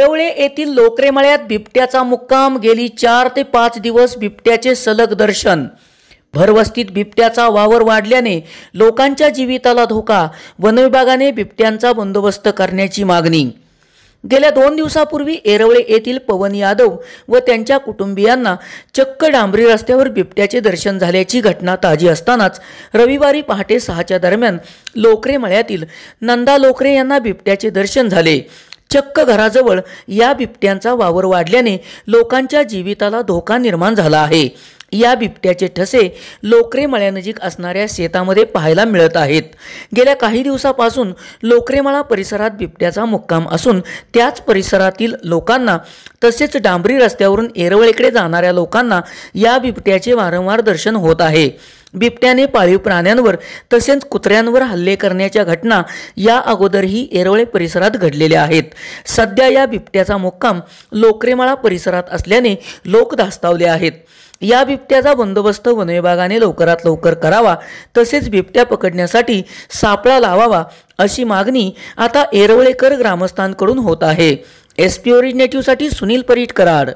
येरवळे येथील लोकरेमळ्यात बिबट्याचा मुक्काम गेली चार ते पाच दिवस बिबट्याचे सलग दर्शन भरवस्तीत बिबट्याचा वावर वाढल्याने लोकांच्या जीविताला धोका वनविभागाने बिबट्यांचा बंदोबस्त करण्याची मागणी गेल्या दोन दिवसापूर्वी येरवळे येथील पवन यादव व त्यांच्या कुटुंबियांना चक्क डांबरी रस्त्यावर बिबट्याचे दर्शन झाल्याची घटना ताजी असतानाच रविवारी पहाटे सहाच्या दरम्यान लोकरे मळ्यातील नंदा लोकरे यांना बिबट्याचे दर्शन झाले चक्क घराजवळ या बिबट्यांचा वावर वाढल्याने लोकांच्या जीविताला धोका निर्माण झाला आहे या बिबट्याचे ठसे लोकरे असणाऱ्या शेतामध्ये पाहायला मिळत आहेत गेल्या काही दिवसापासून लोकरेमळा परिसरात बिबट्याचा मुक्काम असून त्याच परिसरातील लोकांना तसेच डांबरी रस्त्यावरून एरवळेकडे जाणाऱ्या लोकांना या बिबट्याचे वारंवार दर्शन होत आहे बिबट्याने पाळीव प्राण्यांवर तसेच कुत्र्यांवर हल्ले करण्याच्या घटना या अगोदरही येरवळे परिसरात घडलेल्या आहेत सध्या या बिबट्याचा मुक्काम लोकरेमाळा परिसरात असल्याने लोक धास्तावले आहेत या बिबट्याचा बंदोबस्त वनविभागाने लवकरात लवकर करावा तसेच बिबट्या पकडण्यासाठी सापळा लावावा अशी मागणी आता येरवळेकर ग्रामस्थांकडून होत आहे एस पी ओरिजिनेटिव्हसाठी सुनील परीट कराड